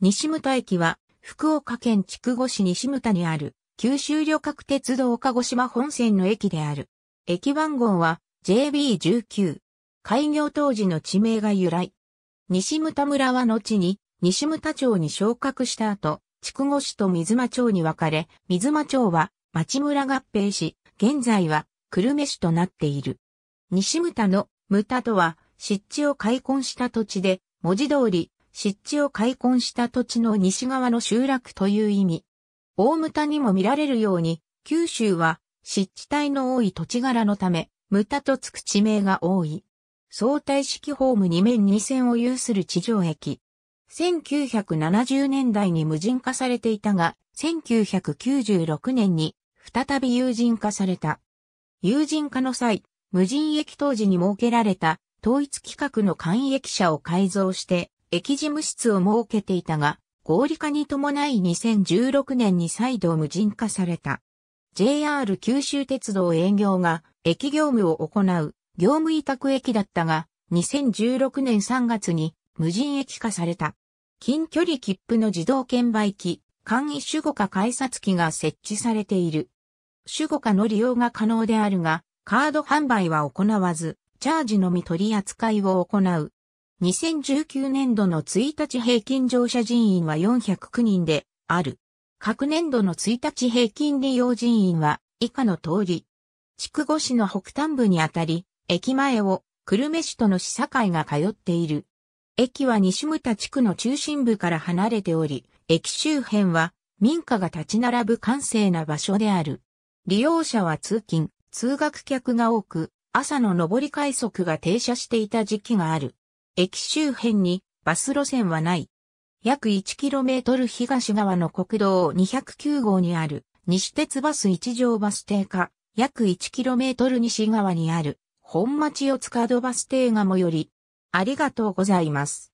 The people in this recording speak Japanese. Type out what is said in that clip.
西牟田駅は、福岡県筑後市西牟田にある、九州旅客鉄道鹿児島本線の駅である。駅番号は、JB19。開業当時の地名が由来。西牟田村は後に、西牟田町に昇格した後、筑後市と水間町に分かれ、水間町は町村合併し、現在は久留米市となっている。西牟田の牟田とは、湿地を開墾した土地で、文字通り湿地を開墾した土地の西側の集落という意味。大牟田にも見られるように、九州は湿地帯の多い土地柄のため、牟田とつく地名が多い。相対式ホーム2面2線を有する地上駅。1970年代に無人化されていたが、1996年に再び有人化された。有人化の際、無人駅当時に設けられた統一規格の簡易駅舎を改造して駅事務室を設けていたが、合理化に伴い2016年に再度無人化された。JR 九州鉄道営業が駅業務を行う業務委託駅だったが、2016年3月に無人駅化された。近距離切符の自動券売機、簡易守護下改札機が設置されている。守護下の利用が可能であるが、カード販売は行わず、チャージのみ取り扱いを行う2019年度の1日平均乗車人員は409人である。各年度の1日平均利用人員は以下の通り。筑後市の北端部にあたり、駅前を久留米市との市境が通っている。駅は西牟田地区の中心部から離れており、駅周辺は民家が立ち並ぶ閑静な場所である。利用者は通勤、通学客が多く、朝の上り快速が停車していた時期がある。駅周辺にバス路線はない。約 1km 東側の国道209号にある西鉄バス一条バス停か、約 1km 西側にある本町四塚角バス停が最寄り。ありがとうございます。